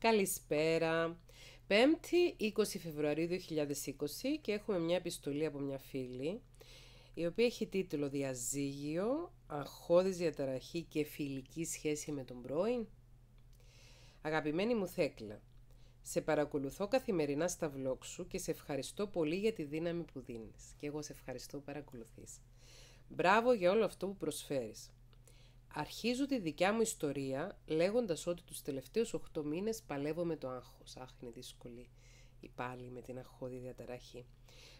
Καλησπέρα. 5η 20 Φεβρουαρίου 2020 και έχουμε μια επιστολή από μια φίλη η οποία έχει τίτλο «Διαζύγιο, αγχώδης διαταραχή και φιλική σχέση με τον πρώην». Αγαπημένη μου Θέκλα, σε παρακολουθώ καθημερινά στα vlog σου και σε ευχαριστώ πολύ για τη δύναμη που δίνεις. Και εγώ σε ευχαριστώ που παρακολουθείς. Μπράβο για όλο αυτό που προσφέρεις. Αρχίζω τη δικιά μου ιστορία λέγοντας ότι τους τελευταίους 8 μήνες παλεύω με το άγχος. Αχ, είναι δύσκολη η πάλι με την αγχώδη διαταραχή.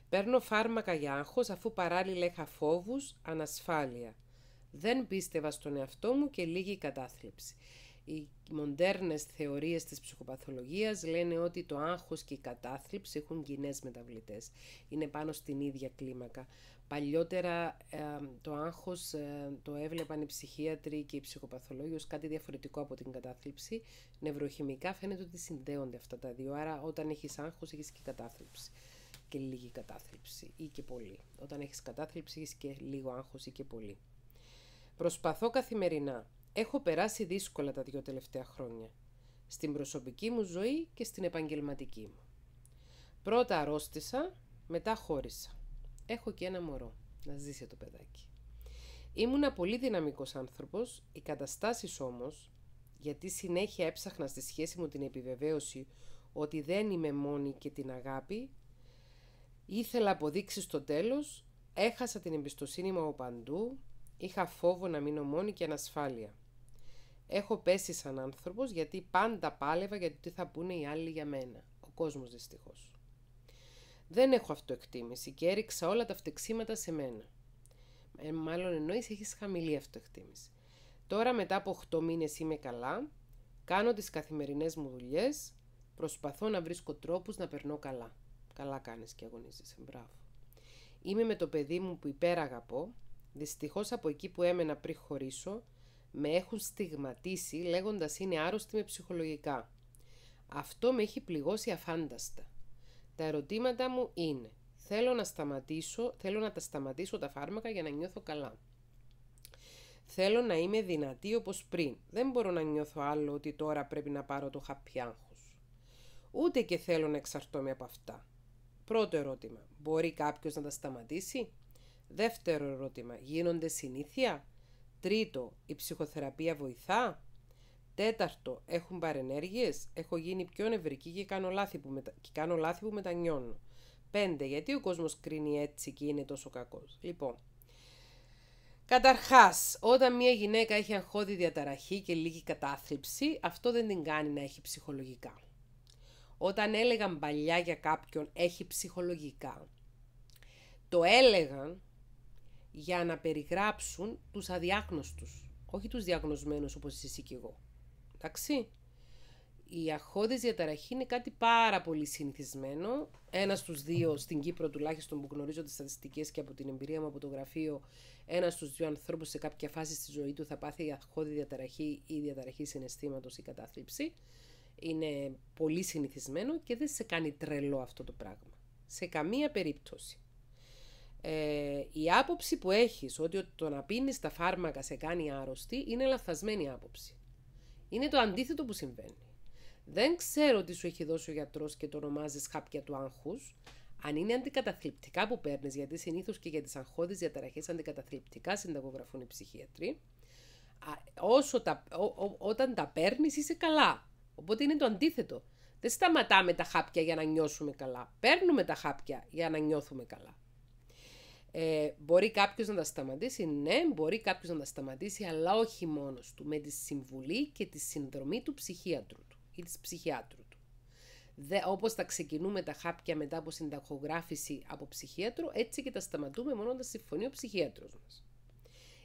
Παίρνω φάρμακα για άγχος αφού παράλληλα είχα φόβους, ανασφάλεια. Δεν πίστευα στον εαυτό μου και λίγη κατάθλιψη. Οι μοντέρνες θεωρίες της ψυχοπαθολογίας λένε ότι το άγχος και η κατάθλιψη έχουν κοινέ μεταβλητές. Είναι πάνω στην ίδια κλίμακα. Παλιότερα το άγχος το έβλεπαν οι ψυχίατροι και οι ψυχοπαθολόγοι ως κάτι διαφορετικό από την κατάθλιψη. Νευροχημικά φαίνεται ότι συνδέονται αυτά τα δύο, άρα όταν έχεις άγχος έχεις και κατάθλιψη και λίγη κατάθλιψη ή και πολύ. Όταν έχεις κατάθλιψη έχεις και λίγο άγχος ή και πολύ. Προσπαθώ καθημερινά. Έχω περάσει δύσκολα τα δύο τελευταία χρόνια. Στην προσωπική μου ζωή και στην επαγγελματική μου. Πρώτα αρρώστησα, μετά χώρισα έχω και ένα μωρό, να ζήσει το παιδάκι. Ήμουνα πολύ δυναμικός άνθρωπος, οι καταστάσεις όμως, γιατί συνέχεια έψαχνα στη σχέση μου την επιβεβαίωση ότι δεν είμαι μόνη και την αγάπη, ήθελα αποδείξεις στο τέλος, έχασα την εμπιστοσύνη μου από παντού, είχα φόβο να μείνω μόνη και ανασφάλεια. Έχω πέσει σαν άνθρωπος, γιατί πάντα πάλευα για το τι θα πούνε οι άλλοι για μένα, ο κόσμος δυστυχώς. Δεν έχω αυτοεκτίμηση και έριξα όλα τα φτεξίματα σε μένα. Ε, μάλλον εννοείς έχεις χαμηλή αυτοεκτίμηση. Τώρα μετά από 8 μήνες είμαι καλά, κάνω τις καθημερινές μου δουλειές, προσπαθώ να βρίσκω τρόπους να περνώ καλά. Καλά κάνεις και αγωνίζεσαι, μπράβο. Είμαι με το παιδί μου που αγαπώ, δυστυχώς από εκεί που έμενα πριν χωρίσω, με έχουν στιγματίσει λέγοντας είναι άρρωστη με ψυχολογικά. Αυτό με έχει πληγώσει αφάνταστα. Τα ερωτήματα μου είναι, θέλω να σταματήσω, θέλω να τα σταματήσω τα φάρμακα για να νιώθω καλά. Θέλω να είμαι δυνατή όπως πριν. Δεν μπορώ να νιώθω άλλο ότι τώρα πρέπει να πάρω το χαπιάγχος. Ούτε και θέλω να εξαρτώμαι από αυτά. Πρώτο ερώτημα, μπορεί κάποιος να τα σταματήσει? Δεύτερο ερώτημα, γίνονται συνήθεια? Τρίτο, η ψυχοθεραπεία βοηθά? Τέταρτο, έχουν παρενέργειες. Έχω γίνει πιο νευρική και κάνω λάθη που, μετα... κάνω λάθη που μετανιώνω. Πέντε, γιατί ο κόσμος κρίνει έτσι και είναι τόσο κακός. Λοιπόν, Καταρχάς, όταν μια γυναίκα έχει αγχώδη διαταραχή και λίγη κατάθλιψη, αυτό δεν την κάνει να έχει ψυχολογικά. Όταν έλεγαν παλιά για κάποιον έχει ψυχολογικά, το έλεγαν για να περιγράψουν τους αδιάγνωστους, όχι τους διαγνωσμένους όπως εσύ και εγώ. Εντάξει. Η αχώδης διαταραχή είναι κάτι πάρα πολύ συνηθισμένο. Ένας στους δύο στην Κύπρο τουλάχιστον που γνωρίζω τις στατιστικές και από την εμπειρία μου από το γραφείο, ένας στους δύο ανθρώπους σε κάποια φάση στη ζωή του θα πάθει η αχώδη διαταραχή ή διαταραχή συναισθήματος ή κατάθλιψη. Είναι πολύ συνηθισμένο και δεν σε κάνει τρελό αυτό το πράγμα. Σε καμία περίπτωση. Ε, η άποψη που έχεις ότι το να πίνεις τα φάρμακα σε κάνει άρρωστη είναι λαθασμένη άποψη. Είναι το αντίθετο που συμβαίνει. Δεν ξέρω τι σου έχει δώσει ο γιατρός και το ονομάζεις χάπια του άγχους. Αν είναι αντικαταθλιπτικά που παίρνεις, γιατί συνήθως και για τις αγχώδεις διαταραχές αντικαταθλιπτικά συνταγογραφούν οι ψυχίατροι, όσο τα, όταν τα παίρνεις είσαι καλά. Οπότε είναι το αντίθετο. Δεν σταματάμε τα χάπια για να νιώσουμε καλά. Παίρνουμε τα χάπια για να νιώθουμε καλά. Ε, μπορεί κάποιος να τα σταματήσει, ναι, μπορεί κάποιος να τα σταματήσει, αλλά όχι μόνος του, με τη συμβουλή και τη συνδρομή του ψυχίατρου του ή της ψυχιάτρου του. Όπω όπως τα ξεκινούμε τα χάπια μετά από συνταχογράφηση από ψυχίατρο, έτσι και τα σταματούμε μόνο όταν συμφωνεί ο ψυχίατρος μας.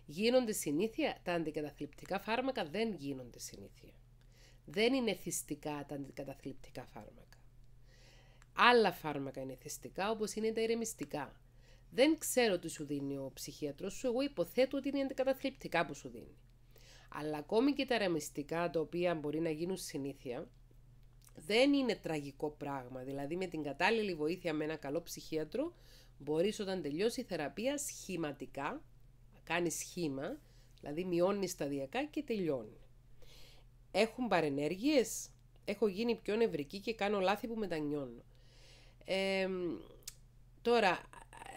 Γίνονται συνήθεια, τα αντικαταθλιπτικά φάρμακα δεν γίνονται συνήθεια. Δεν είναι θυστικά τα αντικαταθλιπτικά φάρμακα. Άλλα φάρμακα είναι θυστικά, όπως είναι τα ηρεμιστικά. Δεν ξέρω τι σου δίνει ο ψυχίατρος σου, εγώ υποθέτω ότι είναι αντικαταθλιπτικά που σου δίνει. Αλλά ακόμη και τα ρεμιστικά τα οποία μπορεί να γίνουν συνήθεια, δεν είναι τραγικό πράγμα. Δηλαδή με την κατάλληλη βοήθεια με ένα καλό ψυχίατρο, μπορείς όταν τελειώσει η θεραπεία σχηματικά, κάνεις σχήμα, δηλαδή μειώνεις σταδιακά και τελειώνει. Έχουν παρενέργειες, έχω γίνει πιο νευρική και κάνω λάθη που μετανιώνω. Ε, τώρα,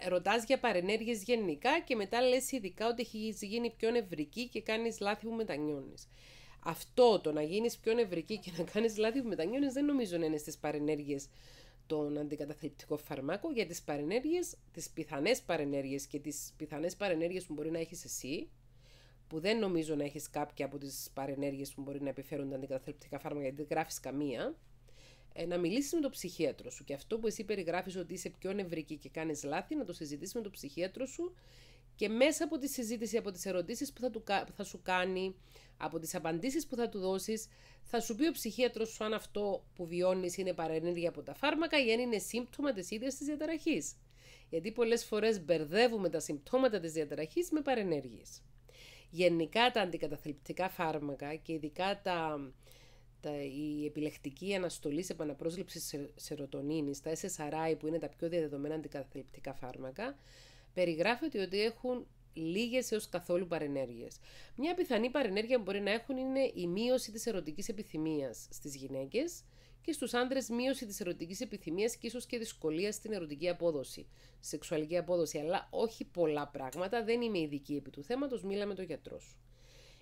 ρωτάς για παρενέργειες γενικά και μετά λες ειδικά ότι έχει γίνει πιο νευρική και κάνεις λάθη που μετανιώνεις. Αυτό το να γίνεις πιο νευρική και να κάνεις λάθη που μετανιώνεις δεν νομίζω να είναι στις παρενέργειες τον αντικαταθλιπτικό φαρμάκο για τις παρενέργειες, τις πιθανές παρενέργειες και τις πιθανές παρενέργειες που μπορεί να έχεις εσύ, που δεν νομίζω να έχεις κάποια από τις παρενέργειες που μπορεί να επιφέρουν τα αντικαταθλιπτικά φάρμακα, γιατί δεν γράφεις καμία, ε, να μιλήσεις με τον ψυχίατρο σου. Και αυτό που εσύ περιγράφεις ότι είσαι πιο νευρική και κάνεις λάθη, να το συζητήσεις με τον ψυχίατρο σου και μέσα από τη συζήτηση, από τις ερωτήσεις που θα, του, θα σου κάνει, από τις απαντήσεις που θα του δώσεις, θα σου πει ο ψυχίατρος σου αν αυτό που βιώνεις είναι παρενέργεια από τα φάρμακα ή αν είναι σύμπτωμα της ίδιας της διαταραχής. Γιατί πολλές φορές μπερδεύουμε τα συμπτώματα της διαταραχής με παρενέργειες. Γενικά τα αντικαταθλιπτικά φάρμακα και ειδικά τα η επιλεκτική αναστολή σε επαναπρόσληψη σερωτονίνης, τα SSRI που είναι τα πιο διαδεδομένα αντικαταθλιπτικά φάρμακα, περιγράφεται ότι έχουν λίγες έως καθόλου παρενέργειες. Μια πιθανή παρενέργεια που μπορεί να έχουν είναι η μείωση της ερωτικής επιθυμίας στις γυναίκες και στους άντρε μείωση της ερωτικής επιθυμίας και ίσως και δυσκολία στην ερωτική απόδοση, σεξουαλική απόδοση. Αλλά όχι πολλά πράγματα, δεν είμαι ειδική επί του θέματος, μίλα με γιατρό σου.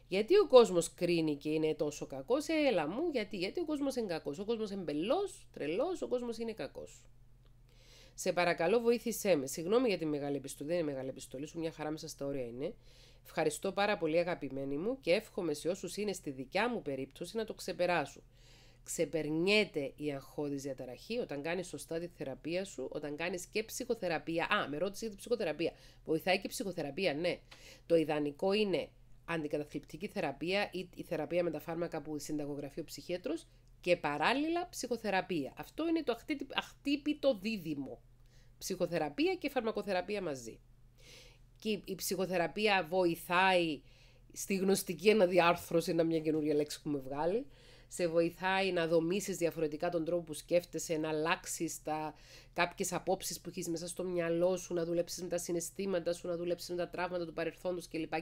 Γιατί ο κόσμος κρίνει και είναι τόσο κακός, «Ε, έλα μου, γιατί, γιατί ο κόσμος είναι κακός. Ο κόσμος είναι μπελός, τρελός, ο κόσμος είναι κακός. Σε παρακαλώ, βοήθησέ με. Συγγνώμη για τη μεγάλη επιστολή, δεν είναι μεγάλη επιστολή σου, μια χαρά μέσα στα όρια είναι. Ευχαριστώ πάρα πολύ, αγαπημένη μου, και εύχομαι σε όσους είναι στη δικιά μου περίπτωση να το ξεπεράσουν. Ξεπερνιέται η αγχώδης διαταραχή όταν κάνεις σωστά τη θεραπεία σου, όταν κάνεις και ψυχοθεραπεία. Α, με ρώτησες για ψυχοθεραπεία. Βοηθάει και η ψυχοθεραπεία, ναι. Το ιδανικό είναι αντικαταθλιπτική θεραπεία ή η θεραπεία με τα φάρμακα που συνταγογραφεί ο ψυχίατρος και παράλληλα ψυχοθεραπεία. Αυτό είναι το αχτύπητο δίδυμο. Ψυχοθεραπεία και φαρμακοθεραπεία μαζί. Και η ψυχοθεραπεία βοηθάει στη γνωστική αναδιάρθρωση, είναι μια καινούργια λέξη που με βγάλει. Σε βοηθάει να δομήσεις διαφορετικά τον τρόπο που σκέφτεσαι, να αλλάξεις κάποιες απόψεις που έχεις μέσα στο μυαλό σου, να δουλέψεις με τα συναισθήματα σου, να δουλέψεις με τα τραύματα του παρελθόντος κλπ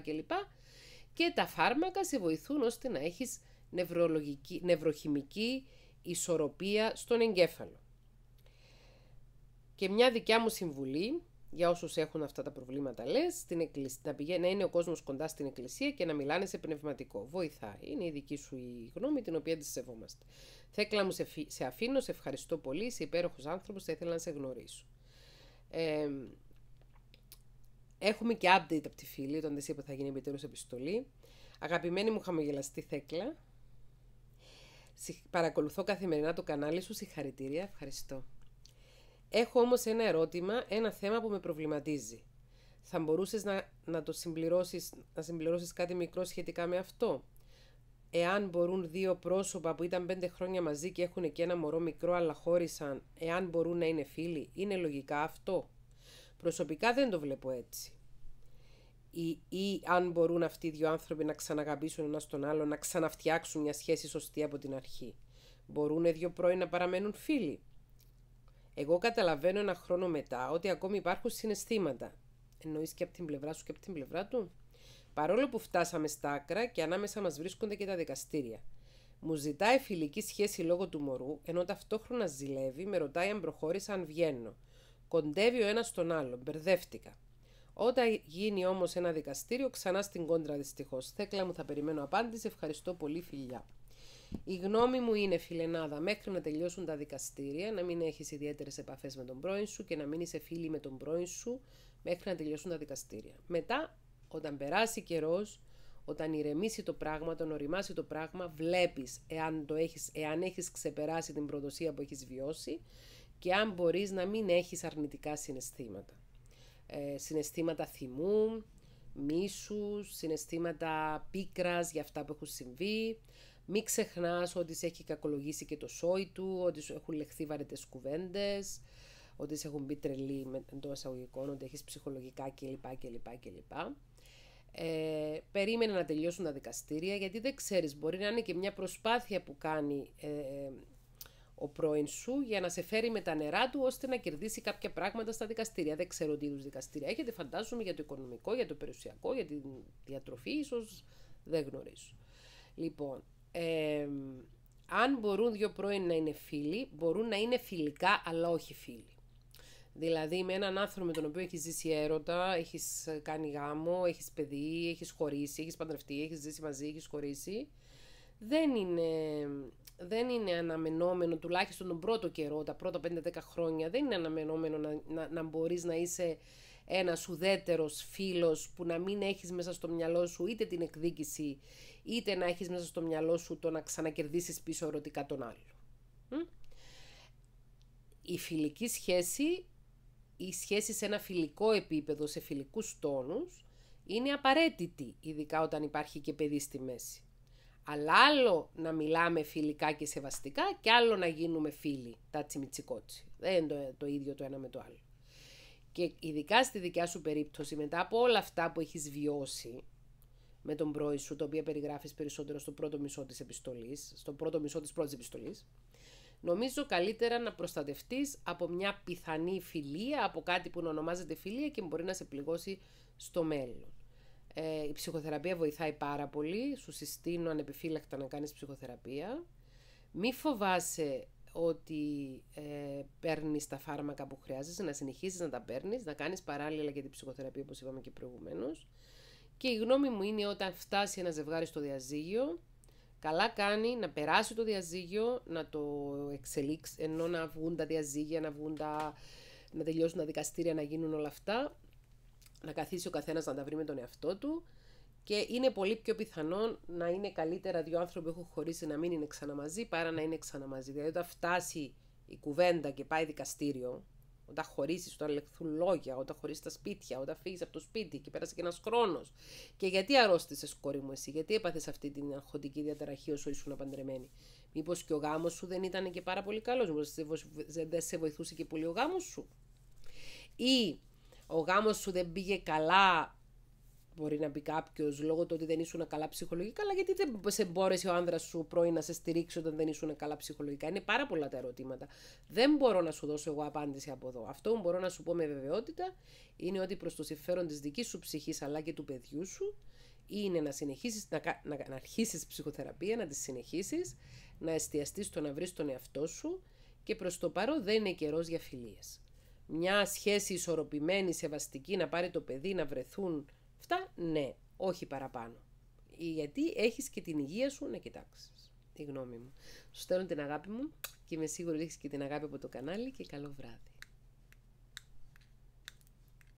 και τα φάρμακα σε βοηθούν ώστε να έχεις νευρολογική, νευροχημική ισορροπία στον εγκέφαλο. Και μια δικιά μου συμβουλή για όσους έχουν αυτά τα προβλήματα λες, να, πηγαίνει, να είναι ο κόσμος κοντά στην εκκλησία και να μιλάνε σε πνευματικό. Βοηθά. Είναι η δική σου η γνώμη την οποία τη σεβόμαστε. Θέκλα μου σε, αφήνω, σε ευχαριστώ πολύ, είσαι υπέροχος άνθρωπος, θα ήθελα να σε γνωρίσω. Ε, Έχουμε και update από τη φίλη, όταν της είπα θα γίνει επιτέλους επιστολή. Αγαπημένη μου χαμογελαστή Θέκλα, παρακολουθώ καθημερινά το κανάλι σου, συγχαρητήρια, ευχαριστώ. Έχω όμως ένα ερώτημα, ένα θέμα που με προβληματίζει. Θα μπορούσες να, να το συμπληρώσεις, να συμπληρώσεις κάτι μικρό σχετικά με αυτό. Εάν μπορούν δύο πρόσωπα που ήταν πέντε χρόνια μαζί και έχουν και ένα μωρό μικρό αλλά χώρισαν, εάν μπορούν να είναι φίλοι, είναι λογικά αυτό. Προσωπικά δεν το βλέπω έτσι. Ή, ή αν μπορούν αυτοί οι δύο άνθρωποι να ξαναγαμπήσουν ένα τον άλλο, να ξαναφτιάξουν μια σχέση σωστή από την αρχή. Μπορούν οι δύο πρώοι να παραμένουν φίλοι. Εγώ καταλαβαίνω ένα χρόνο μετά ότι ακόμη υπάρχουν συναισθήματα. Εννοείς και από την πλευρά σου και από την πλευρά του. Παρόλο που φτάσαμε στα άκρα και ανάμεσα μας βρίσκονται και τα δικαστήρια. Μου ζητάει φιλική σχέση λόγω του μωρού, ενώ ταυτόχρονα ζηλεύει, με ρωτάει αν προχώρησα, αν βγαίνω. Κοντεύει ο ένας τον άλλον. Μπερδεύτηκα. Όταν γίνει όμως ένα δικαστήριο, ξανά στην κόντρα δυστυχώς. Θέκλα μου θα περιμένω απάντηση. Ευχαριστώ πολύ, φιλιά. Η γνώμη μου είναι, φιλενάδα, μέχρι να τελειώσουν τα δικαστήρια, να μην έχεις ιδιαίτερες επαφές με τον πρώην σου και να μην είσαι φίλη με τον πρώην σου μέχρι να τελειώσουν τα δικαστήρια. Μετά, όταν περάσει καιρός, όταν ηρεμήσει το πράγμα, όταν οριμάσει το πράγμα, βλέπεις εάν, το έχεις, εάν έχεις ξεπεράσει την προδοσία που έχεις βιώσει και αν μπορείς να μην έχεις αρνητικά συναισθήματα. Ε, συναισθήματα θυμού, μίσους, συναισθήματα πίκρας για αυτά που έχουν συμβεί. Μην ξεχνάς ότι σε έχει κακολογήσει και το σόι του, ότι σου έχουν λεχθεί βαρετές κουβέντες, ότι σε έχουν μπει τρελή με εντός εισαγωγικών, ότι έχεις ψυχολογικά κλπ. κλπ, Ε, περίμενε να τελειώσουν τα δικαστήρια γιατί δεν ξέρεις, μπορεί να είναι και μια προσπάθεια που κάνει ε, ε ο πρώην σου για να σε φέρει με τα νερά του ώστε να κερδίσει κάποια πράγματα στα δικαστήρια. Δεν ξέρω τι είδους δικαστήρια έχετε, φαντάζομαι για το οικονομικό, για το περιουσιακό, για τη διατροφή, ίσως δεν γνωρίζω. Λοιπόν, ε, αν μπορούν δύο πρώην να είναι φίλοι, μπορούν να είναι φιλικά αλλά όχι φίλοι. Δηλαδή με έναν άνθρωπο με τον οποίο έχεις ζήσει έρωτα, έχεις κάνει γάμο, έχεις παιδί, έχεις χωρίσει, έχεις παντρευτεί, έχεις ζήσει μαζί, έχεις χωρίσει δεν είναι, δεν είναι αναμενόμενο, τουλάχιστον τον πρώτο καιρό, τα πρώτα 5-10 χρόνια, δεν είναι αναμενόμενο να, να, να μπορείς να είσαι ένας ουδέτερος φίλος που να μην έχεις μέσα στο μυαλό σου είτε την εκδίκηση, είτε να έχεις μέσα στο μυαλό σου το να ξανακερδίσεις πίσω ερωτικά τον άλλον. Η φιλική σχέση, η σχέση σε ένα φιλικό επίπεδο, σε φιλικούς τόνους, είναι απαραίτητη, ειδικά όταν υπάρχει και παιδί στη μέση. Αλλά άλλο να μιλάμε φιλικά και σεβαστικά και άλλο να γίνουμε φίλοι, τα τσιμιτσικότσι. Δεν είναι το, ίδιο το ένα με το άλλο. Και ειδικά στη δικιά σου περίπτωση, μετά από όλα αυτά που έχεις βιώσει με τον πρώη σου, το οποίο περιγράφεις περισσότερο στο πρώτο μισό της επιστολής, στο πρώτο μισό της πρώτης επιστολής, νομίζω καλύτερα να προστατευτείς από μια πιθανή φιλία, από κάτι που ονομάζεται φιλία και μπορεί να σε πληγώσει στο μέλλον. Ε, η ψυχοθεραπεία βοηθάει πάρα πολύ. Σου συστήνω ανεπιφύλακτα να κάνεις ψυχοθεραπεία. Μη φοβάσαι ότι ε, παίρνεις τα φάρμακα που χρειάζεσαι, να συνεχίσεις να τα παίρνεις, να κάνεις παράλληλα και την ψυχοθεραπεία όπως είπαμε και προηγουμένως. Και η γνώμη μου είναι όταν φτάσει ένα ζευγάρι στο διαζύγιο, καλά κάνει να περάσει το διαζύγιο, να το εξελίξει, ενώ να βγουν τα διαζύγια, να, βγουν τα... να τελειώσουν τα δικαστήρια, να γίνουν όλα αυτά, να καθίσει ο καθένας να τα βρει με τον εαυτό του και είναι πολύ πιο πιθανό να είναι καλύτερα δύο άνθρωποι που έχουν χωρίσει να μην είναι ξανά μαζί παρά να είναι ξανά μαζί. Δηλαδή, όταν φτάσει η κουβέντα και πάει δικαστήριο, όταν χωρίσεις, όταν λεχθούν λόγια, όταν χωρίσει τα σπίτια, όταν φύγεις από το σπίτι και πέρασε και ένας χρόνος. Και γιατί αρρώστησες, κόρη μου, εσύ, γιατί έπαθες αυτή την αγχωτική διαταραχή όσο ήσουν απαντρεμένη. Μήπως και ο γάμος σου δεν ήταν και πάρα πολύ καλός, μήπως δεν σε βοηθούσε και πολύ ο γάμος σου. Ή ο γάμος σου δεν πήγε καλά, μπορεί να πει κάποιος λόγω του ότι δεν ήσουν καλά ψυχολογικά, αλλά γιατί δεν σε μπόρεσε ο άνδρας σου πρώην να σε στηρίξει όταν δεν ήσουν καλά ψυχολογικά. Είναι πάρα πολλά τα ερωτήματα. Δεν μπορώ να σου δώσω εγώ απάντηση από εδώ. Αυτό που μπορώ να σου πω με βεβαιότητα είναι ότι προς το συμφέρον της δικής σου ψυχής αλλά και του παιδιού σου είναι να συνεχίσεις, να, αρχίσεις ψυχοθεραπεία, να τη συνεχίσεις, να εστιαστείς στο να βρεις τον εαυτό σου και προς το παρόν δεν είναι καιρός για φιλίες μια σχέση ισορροπημένη, σεβαστική, να πάρει το παιδί, να βρεθούν. Αυτά, ναι, όχι παραπάνω. Γιατί έχεις και την υγεία σου να κοιτάξεις. Η γνώμη μου. Σου στέλνω την αγάπη μου και είμαι σίγουρη ότι έχεις και την αγάπη από το κανάλι και καλό βράδυ.